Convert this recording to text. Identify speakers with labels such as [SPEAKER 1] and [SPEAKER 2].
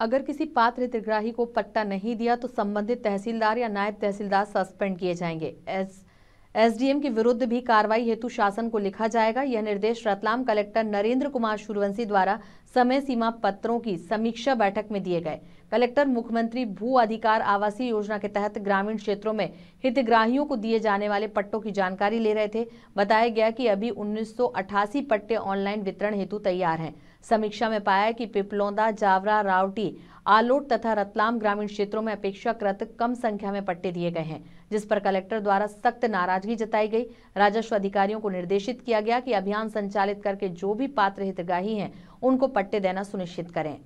[SPEAKER 1] अगर किसी पात्र हितग्राही को पट्टा नहीं दिया तो संबंधित तहसीलदार या नायब तहसीलदार सस्पेंड किए जाएंगे एस एसडीएम के विरुद्ध भी कार्रवाई हेतु शासन को लिखा जाएगा यह निर्देश रतलाम कलेक्टर नरेंद्र कुमार सूर्यवंशी द्वारा समय सीमा पत्रों की समीक्षा बैठक में दिए गए कलेक्टर मुख्यमंत्री भू अधिकार आवासीय योजना के तहत ग्रामीण क्षेत्रों में हितग्राहियों को दिए जाने वाले पट्टों की जानकारी ले रहे थे बताया गया कि अभी उन्नीस पट्टे ऑनलाइन वितरण हेतु तैयार हैं समीक्षा में पाया कि पिपलोंदा जावरा रावटी आलोट तथा रतलाम ग्रामीण क्षेत्रों में अपेक्षाकृत कम संख्या में पट्टे दिए गए हैं जिस पर कलेक्टर द्वारा सख्त नाराजगी जताई गई राजस्व अधिकारियों को निर्देशित किया गया कि अभियान संचालित करके जो भी पात्र हितग्राही हैं उनको पट्टे देना सुनिश्चित करें